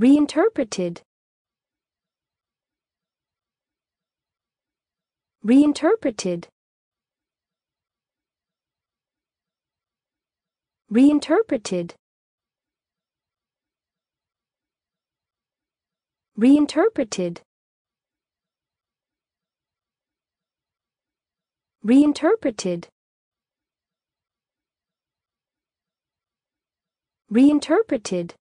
reinterpreted reinterpreted reinterpreted reinterpreted reinterpreted reinterpreted